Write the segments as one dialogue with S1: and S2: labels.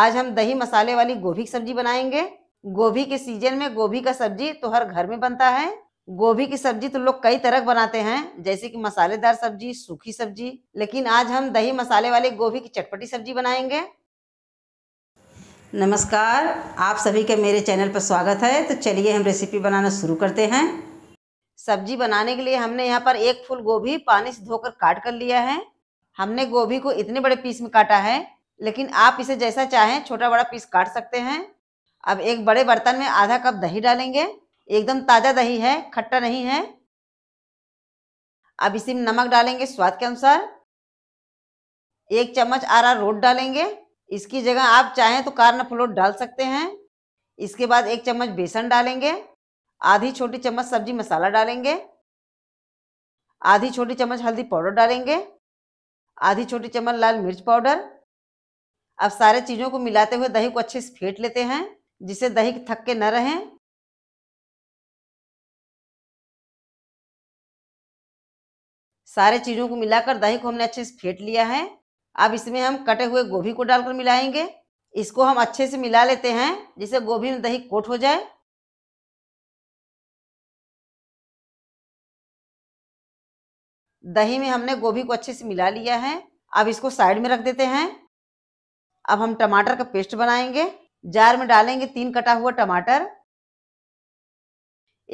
S1: आज हम दही मसाले वाली गोभी की सब्जी बनाएंगे गोभी के सीजन में गोभी का सब्जी तो हर घर में बनता है गोभी की सब्जी तो लोग कई तरह बनाते हैं जैसे कि मसालेदार सब्जी सूखी सब्जी लेकिन आज हम दही मसाले वाले गोभी की चटपटी सब्जी बनाएंगे नमस्कार आप सभी के मेरे चैनल पर स्वागत है तो चलिए हम रेसिपी बनाना शुरू करते हैं सब्जी बनाने के लिए हमने यहाँ पर एक फूल गोभी पानी से धोकर काट कर लिया है हमने गोभी को इतने बड़े पीस में काटा है लेकिन आप इसे जैसा चाहें छोटा बड़ा पीस काट सकते हैं अब एक बड़े बर्तन में आधा कप दही डालेंगे एकदम ताज़ा दही है खट्टा नहीं है अब इसी में नमक डालेंगे स्वाद के अनुसार एक चम्मच आरा रोट डालेंगे इसकी जगह आप चाहें तो कारना फ्लोट डाल सकते हैं इसके बाद एक चम्मच बेसन डालेंगे आधी छोटी चम्मच सब्जी मसाला डालेंगे आधी छोटी चम्मच हल्दी पाउडर डालेंगे आधी छोटी चम्मच लाल मिर्च पाउडर अब सारे चीज़ों को मिलाते हुए दही को अच्छे से फेंट लेते हैं जिससे दही थक के न रहें सारे चीज़ों को मिलाकर दही को हमने अच्छे से फेंट लिया है अब इसमें हम कटे हुए गोभी को डालकर मिलाएंगे इसको हम अच्छे से मिला लेते हैं जिससे गोभी में दही कोट हो जाए दही में हमने गोभी को अच्छे से मिला लिया है अब इसको साइड में रख देते हैं अब हम टमाटर का पेस्ट बनाएंगे जार में डालेंगे तीन कटा हुआ टमाटर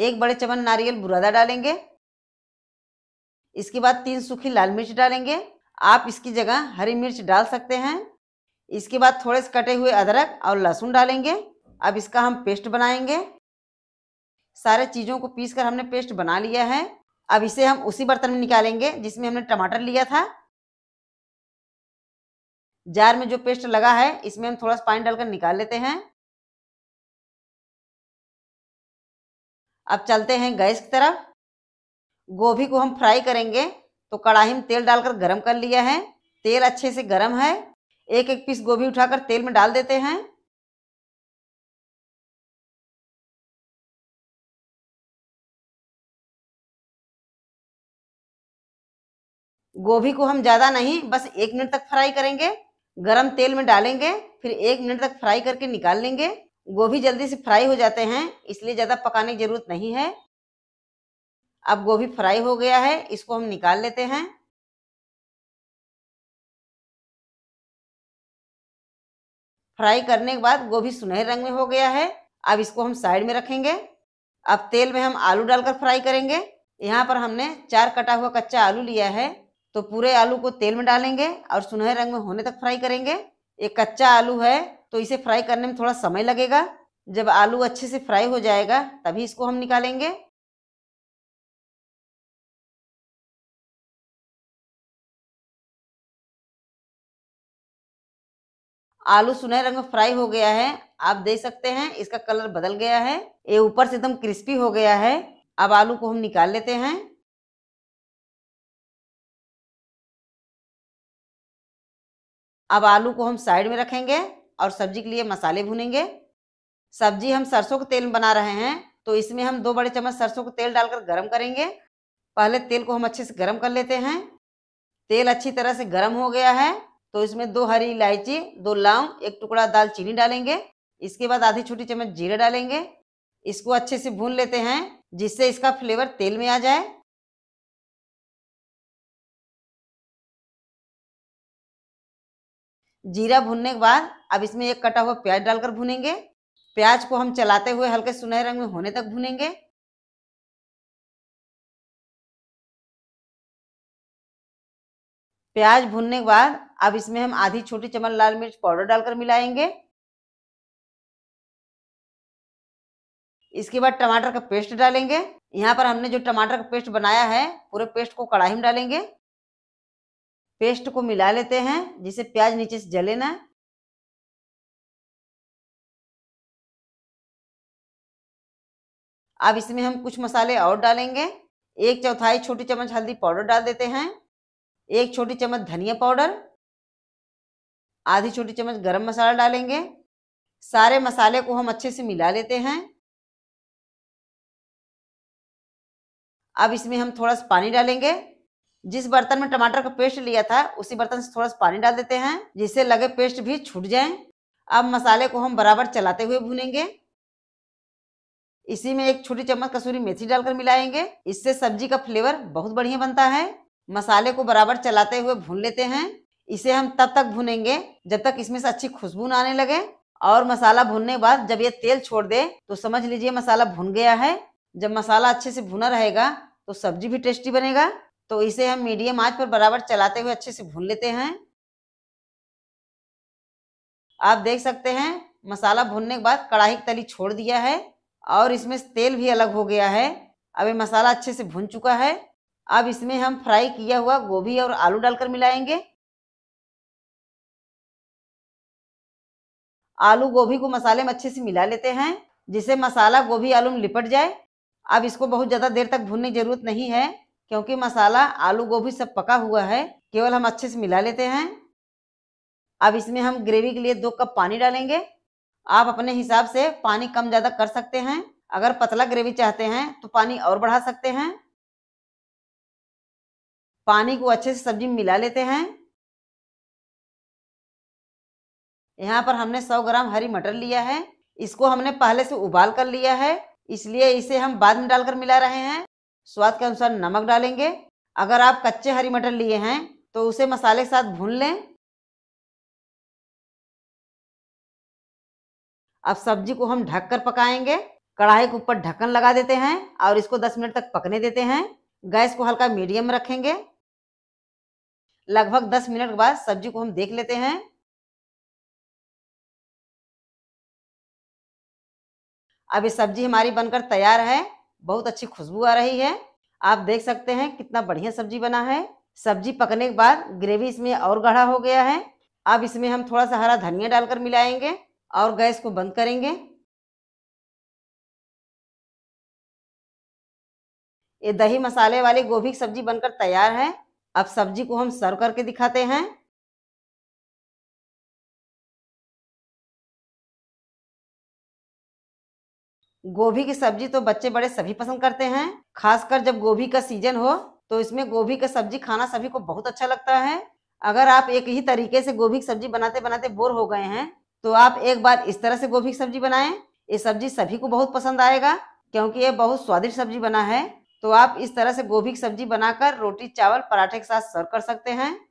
S1: एक बड़े चमन नारियल बुरादा डालेंगे इसके बाद तीन सूखी लाल मिर्च डालेंगे आप इसकी जगह हरी मिर्च डाल सकते हैं इसके बाद थोड़े से कटे हुए अदरक और लहसुन डालेंगे अब इसका हम पेस्ट बनाएंगे सारे चीज़ों को पीस कर हमने पेस्ट बना लिया है अब इसे हम उसी बर्तन में निकालेंगे जिसमें हमने टमाटर लिया था जार में जो पेस्ट लगा है
S2: इसमें हम थोड़ा सा पानी डालकर निकाल लेते हैं
S1: अब चलते हैं गैस की तरफ गोभी को हम फ्राई करेंगे तो कड़ाही में तेल डालकर गरम कर लिया है तेल अच्छे से गरम है एक एक पीस गोभी उठाकर
S2: तेल में डाल देते हैं
S1: गोभी को हम ज़्यादा नहीं बस एक मिनट तक फ्राई करेंगे गरम तेल में डालेंगे फिर एक मिनट तक फ्राई करके निकाल लेंगे गोभी जल्दी से फ्राई हो जाते हैं इसलिए ज़्यादा पकाने की ज़रूरत नहीं है अब गोभी फ्राई हो गया है इसको हम निकाल लेते हैं फ्राई करने के बाद गोभी सुनहरे रंग में हो गया है अब इसको हम साइड में रखेंगे अब तेल में हम आलू डालकर फ्राई करेंगे यहाँ पर हमने चार कटा हुआ कच्चा आलू लिया है तो पूरे आलू को तेल में डालेंगे और सुनहरे रंग में होने तक फ्राई करेंगे ये कच्चा आलू है तो इसे फ्राई करने में थोड़ा समय लगेगा जब आलू अच्छे से फ्राई हो जाएगा तभी इसको हम निकालेंगे आलू सुनहरे रंग में फ्राई हो गया है आप देख सकते हैं इसका कलर बदल गया है ये ऊपर से एकदम क्रिस्पी हो गया है अब आलू को हम निकाल लेते हैं अब आलू को हम साइड में रखेंगे और सब्जी के लिए मसाले भुनेंगे सब्जी हम सरसों के तेल में बना रहे हैं तो इसमें हम दो बड़े चम्मच सरसों का तेल डालकर गर्म करेंगे पहले तेल को हम अच्छे से गर्म कर लेते हैं तेल अच्छी तरह से गर्म हो गया है तो इसमें दो हरी इलायची दो लौंग एक टुकड़ा दाल चीनी डालेंगे इसके बाद आधी छोटी चम्मच जीरा डालेंगे इसको अच्छे से भून लेते हैं जिससे इसका फ्लेवर तेल में आ जाए जीरा भूनने के बाद अब इसमें एक कटा हुआ प्याज डालकर भुनेंगे प्याज को हम चलाते हुए हल्के सुनहरे रंग में होने तक
S2: भुनेंगे प्याज भुनने के बाद अब इसमें हम आधी छोटी चम्मच लाल मिर्च पाउडर डालकर
S1: मिलाएंगे इसके बाद टमाटर का पेस्ट डालेंगे यहाँ पर हमने जो टमाटर का पेस्ट बनाया है पूरे पेस्ट को कढ़ाई में डालेंगे पेस्ट को मिला लेते हैं जिसे प्याज नीचे से जले ना अब इसमें हम कुछ मसाले और डालेंगे एक चौथाई छोटी चम्मच हल्दी पाउडर डाल देते हैं एक छोटी चम्मच धनिया पाउडर आधी छोटी चम्मच गरम मसाला डालेंगे सारे मसाले को हम अच्छे से मिला लेते हैं अब इसमें हम थोड़ा सा पानी डालेंगे जिस बर्तन में टमाटर का पेस्ट लिया था उसी बर्तन से थोड़ा सा पानी डाल देते हैं जिससे लगे पेस्ट भी छूट जाए अब मसाले को हम बराबर चलाते हुए भूनेंगे इसी में एक छोटी चम्मच कसूरी मेथी डालकर मिलाएंगे इससे सब्जी का फ्लेवर बहुत बढ़िया बनता है मसाले को बराबर चलाते हुए भून लेते हैं इसे हम तब तक भूनेंगे जब तक इसमें से अच्छी खुशबू आने लगे और मसाला भूनने के बाद जब ये तेल छोड़ दे तो समझ लीजिए मसाला भून गया है जब मसाला अच्छे से भुना रहेगा तो सब्जी भी टेस्टी बनेगा तो इसे हम मीडियम आंच पर बराबर चलाते हुए अच्छे से भून लेते हैं आप देख सकते हैं मसाला भूनने के बाद कड़ाही की तली छोड़ दिया है और इसमें तेल भी अलग हो गया है अब ये मसाला अच्छे से भुन चुका है अब इसमें हम फ्राई किया हुआ गोभी और आलू डालकर मिलाएंगे आलू गोभी को मसाले में अच्छे से मिला लेते हैं जिससे मसाला गोभी आलू में लिपट जाए अब इसको बहुत ज़्यादा देर तक भूनने की ज़रूरत नहीं है क्योंकि मसाला आलू गोभी सब पका हुआ है केवल हम अच्छे से मिला लेते हैं अब इसमें हम ग्रेवी के लिए दो कप पानी डालेंगे आप अपने हिसाब से पानी कम ज़्यादा कर सकते हैं अगर पतला ग्रेवी चाहते हैं तो पानी और बढ़ा सकते हैं पानी को अच्छे से सब्जी में मिला लेते हैं यहाँ पर हमने 100 ग्राम हरी मटर लिया है इसको हमने पहले से उबाल कर लिया है इसलिए इसे हम बाद में डालकर मिला रहे हैं स्वाद के अनुसार नमक डालेंगे अगर आप कच्चे हरी मटर लिए हैं तो उसे मसाले के साथ भून लें अब सब्जी को हम ढक कर पकाएंगे कढ़ाई के ऊपर ढक्कन लगा देते हैं और इसको 10 मिनट तक पकने देते हैं गैस को हल्का मीडियम रखेंगे लगभग 10 मिनट के बाद सब्जी को हम देख लेते हैं अब ये सब्जी हमारी बनकर तैयार है बहुत अच्छी खुशबू आ रही है आप देख सकते हैं कितना बढ़िया सब्जी बना है सब्जी पकने के बाद ग्रेवी इसमें और गढ़ा हो गया है अब इसमें हम थोड़ा सा हरा धनिया डालकर मिलाएंगे और गैस को बंद करेंगे
S2: ये दही मसाले वाली गोभी की सब्जी बनकर तैयार है अब सब्जी को हम सर्व करके दिखाते हैं
S1: गोभी की सब्जी तो बच्चे बड़े सभी पसंद करते हैं खासकर जब गोभी का सीजन हो तो इसमें गोभी का सब्जी खाना सभी को बहुत अच्छा लगता है अगर आप एक ही तरीके से गोभी की सब्जी बनाते बनाते बोर हो गए हैं तो आप एक बार इस तरह से गोभी की सब्जी बनाएं ये सब्जी सभी को बहुत पसंद आएगा क्योंकि ये बहुत स्वादिष्ट सब्जी बना है तो आप इस तरह से गोभी की सब्जी बनाकर रोटी चावल पराठे के साथ सर्व कर सकते हैं